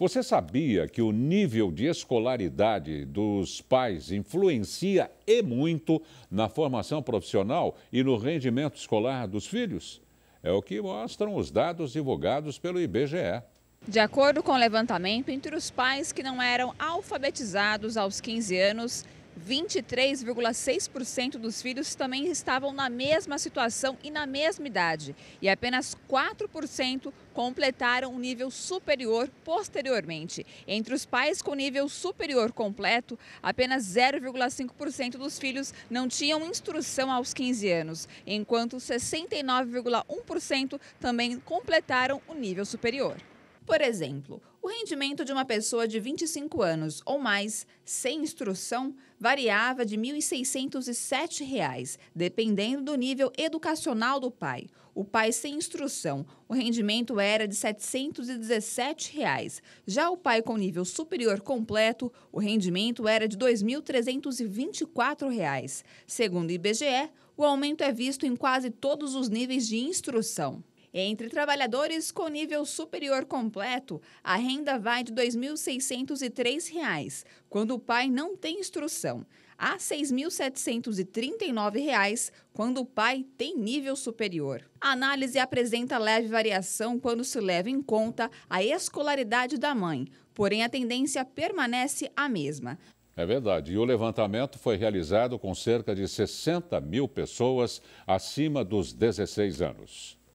Você sabia que o nível de escolaridade dos pais influencia e muito na formação profissional e no rendimento escolar dos filhos? É o que mostram os dados divulgados pelo IBGE. De acordo com o levantamento, entre os pais que não eram alfabetizados aos 15 anos, 23,6% dos filhos também estavam na mesma situação e na mesma idade, e apenas 4% completaram um nível superior posteriormente. Entre os pais com nível superior completo, apenas 0,5% dos filhos não tinham instrução aos 15 anos, enquanto 69,1% também completaram o nível superior. Por exemplo, o rendimento de uma pessoa de 25 anos ou mais sem instrução variava de R$ 1.607, dependendo do nível educacional do pai. O pai sem instrução, o rendimento era de R$ 717. Reais. Já o pai com nível superior completo, o rendimento era de R$ 2.324. Reais. Segundo o IBGE, o aumento é visto em quase todos os níveis de instrução. Entre trabalhadores com nível superior completo, a renda vai de R$ 2.603, quando o pai não tem instrução, a R$ 6.739 quando o pai tem nível superior. A análise apresenta leve variação quando se leva em conta a escolaridade da mãe, porém a tendência permanece a mesma. É verdade. E o levantamento foi realizado com cerca de 60 mil pessoas acima dos 16 anos.